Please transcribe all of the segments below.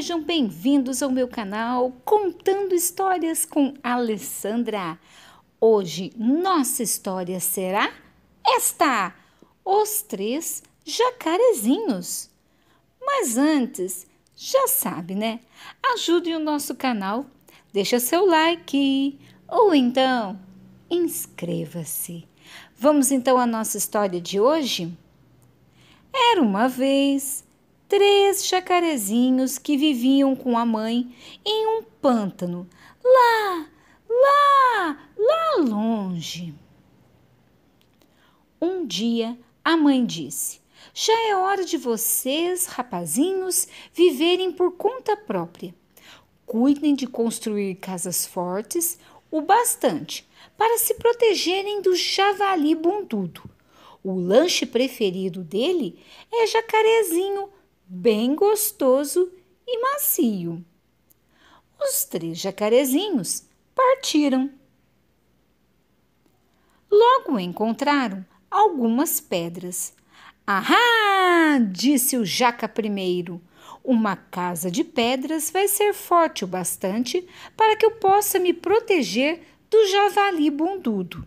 Sejam bem-vindos ao meu canal Contando Histórias com Alessandra. Hoje nossa história será esta: Os Três Jacarezinhos. Mas antes, já sabe, né? Ajude o nosso canal, deixa seu like ou então inscreva-se. Vamos então à nossa história de hoje? Era uma vez três jacarezinhos que viviam com a mãe em um pântano, lá, lá, lá longe. Um dia a mãe disse: Já é hora de vocês, rapazinhos, viverem por conta própria. Cuidem de construir casas fortes o bastante para se protegerem do javali bundudo. O lanche preferido dele é jacarezinho bem gostoso e macio. Os três jacarezinhos partiram. Logo encontraram algumas pedras. Ahá! disse o jaca primeiro. Uma casa de pedras vai ser forte o bastante para que eu possa me proteger do javali bondudo.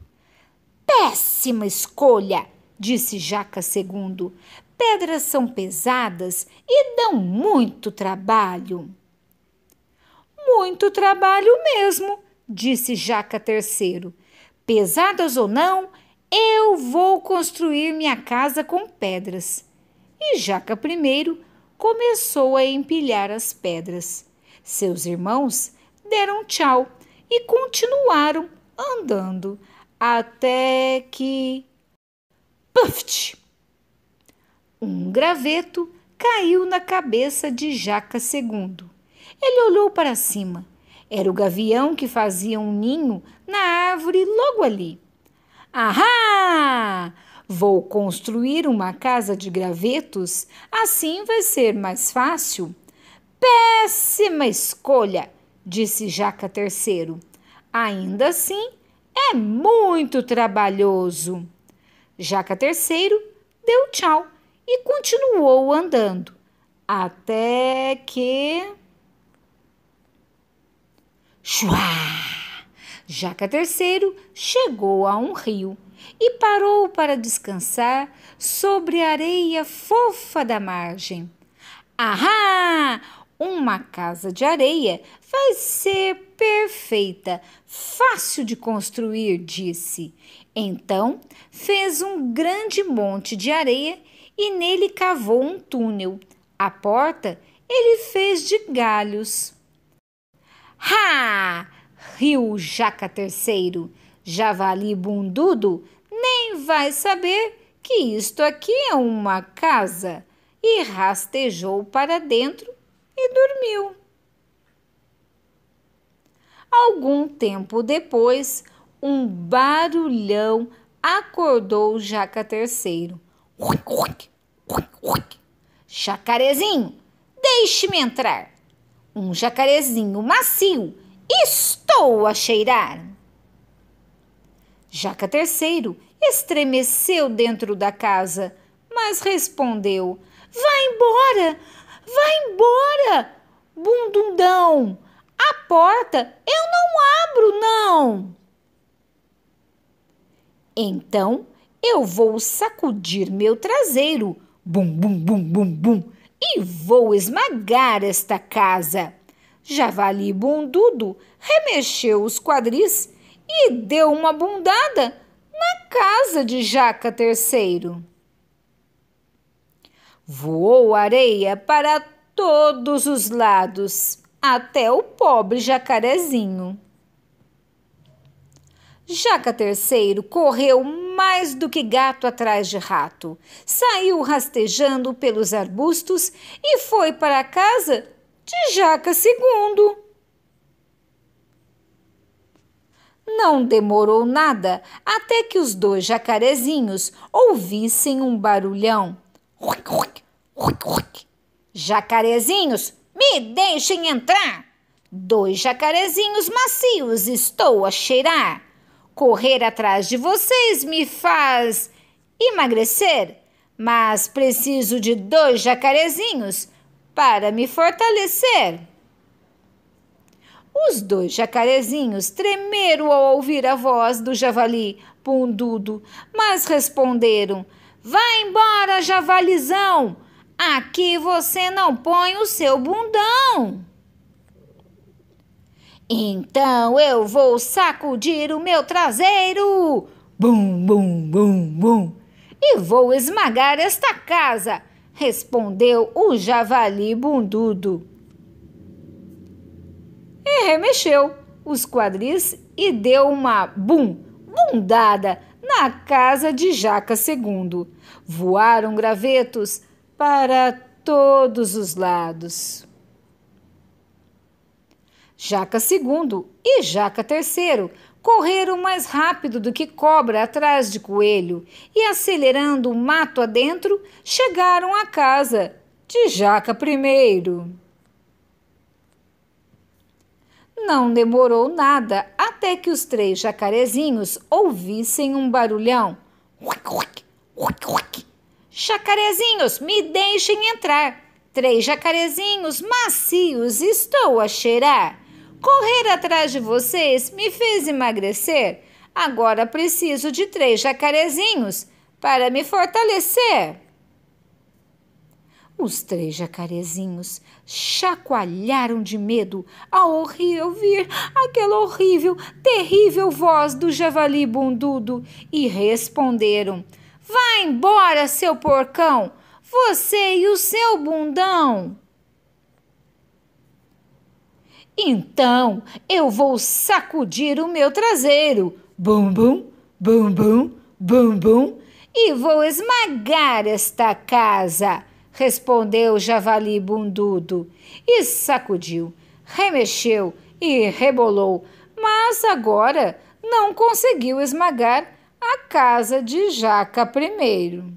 Péssima escolha, disse Jaca segundo. Pedras são pesadas e dão muito trabalho. Muito trabalho mesmo, disse Jaca Terceiro. Pesadas ou não, eu vou construir minha casa com pedras. E Jaca I começou a empilhar as pedras. Seus irmãos deram tchau e continuaram andando até que. Puft! Um graveto caiu na cabeça de Jaca II. Ele olhou para cima. Era o gavião que fazia um ninho na árvore logo ali. Ahá! Vou construir uma casa de gravetos, assim vai ser mais fácil. Péssima escolha, disse Jaca III. Ainda assim, é muito trabalhoso. Jaca III deu tchau e continuou andando até que. Chua! Jaca Terceiro chegou a um rio e parou para descansar sobre a areia fofa da margem. Ahá! Uma casa de areia vai ser perfeita, fácil de construir, disse. Então fez um grande monte de areia e nele cavou um túnel. A porta ele fez de galhos. Ha! riu o Jaca Terceiro. Javali bundudo nem vai saber que isto aqui é uma casa. E rastejou para dentro e dormiu. Algum tempo depois, um barulhão acordou o Jaca Terceiro. Jacarezinho, deixe-me entrar. Um jacarezinho macio, estou a cheirar. Jaca Terceiro estremeceu dentro da casa, mas respondeu: Vá embora, vá embora, bundundão. A porta eu não abro, não. Então eu vou sacudir meu traseiro, bum, bum, bum, bum, bum, e vou esmagar esta casa. Javali Bundudo remexeu os quadris e deu uma bundada na casa de Jaca Terceiro. Voou areia para todos os lados, até o pobre jacarezinho. Jaca Terceiro correu mais do que gato atrás de rato. Saiu rastejando pelos arbustos e foi para a casa de Jaca Segundo. Não demorou nada até que os dois jacarezinhos ouvissem um barulhão. Jacarezinhos, me deixem entrar! Dois jacarezinhos macios estou a cheirar. Correr atrás de vocês me faz emagrecer, mas preciso de dois jacarezinhos para me fortalecer. Os dois jacarezinhos tremeram ao ouvir a voz do javali pundudo, mas responderam: Vá embora, javalizão! Aqui você não põe o seu bundão! Então eu vou sacudir o meu traseiro. Bum, bum, bum, bum. E vou esmagar esta casa, respondeu o javali bundudo. E remexeu os quadris e deu uma bum, bundada na casa de Jaca II. Voaram gravetos para todos os lados. Jaca segundo e Jaca terceiro correram mais rápido do que cobra atrás de coelho e, acelerando o mato adentro, chegaram à casa de Jaca primeiro. Não demorou nada até que os três jacarezinhos ouvissem um barulhão. Jacarezinhos, me deixem entrar. Três jacarezinhos macios estou a cheirar. Correr atrás de vocês me fez emagrecer. Agora preciso de três jacarezinhos para me fortalecer. Os três jacarezinhos chacoalharam de medo ao ouvir aquela horrível, terrível voz do javali bundudo e responderam: Vá embora, seu porcão, você e o seu bundão! Então eu vou sacudir o meu traseiro, bum bum, bum bum, bum bum, e vou esmagar esta casa, respondeu o javali bundudo. E sacudiu, remexeu e rebolou, mas agora não conseguiu esmagar a casa de Jaca primeiro.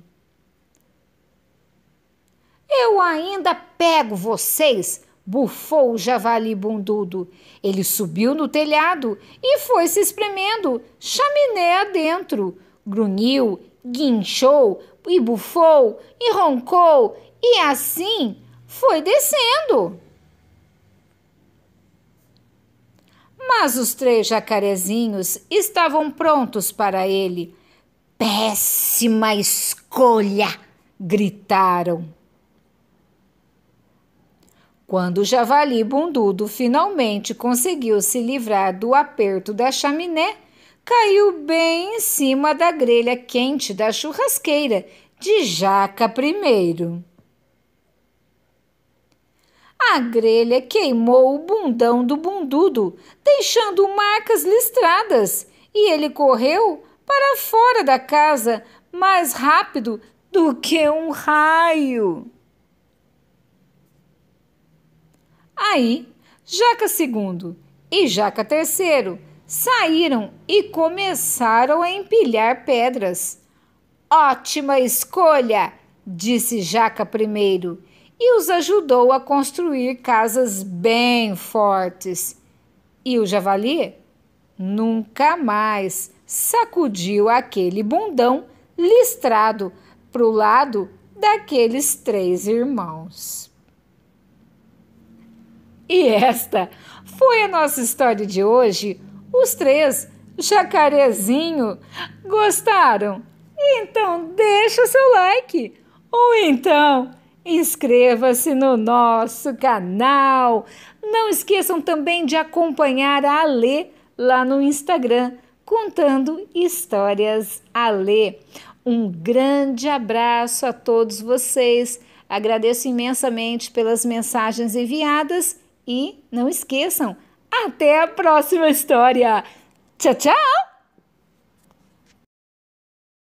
Eu ainda pego vocês Bufou o javali bundudo. Ele subiu no telhado e foi se espremendo, chaminé adentro. Grunhiu, guinchou e bufou e roncou e assim foi descendo. Mas os três jacarezinhos estavam prontos para ele. Péssima escolha! gritaram. Quando o javali bundudo finalmente conseguiu se livrar do aperto da chaminé, caiu bem em cima da grelha quente da churrasqueira de Jaca primeiro. A grelha queimou o bundão do bundudo, deixando marcas listradas, e ele correu para fora da casa mais rápido do que um raio. Aí, Jaca II e Jaca III saíram e começaram a empilhar pedras. Ótima escolha, disse Jaca I, e os ajudou a construir casas bem fortes. E o javali nunca mais sacudiu aquele bundão listrado para o lado daqueles três irmãos. E esta foi a nossa história de hoje. Os três jacarezinho. Gostaram? Então deixa seu like ou então inscreva-se no nosso canal. Não esqueçam também de acompanhar a Alê lá no Instagram, contando histórias Alê. Um grande abraço a todos vocês. Agradeço imensamente pelas mensagens enviadas e não esqueçam, até a próxima história! Tchau, tchau!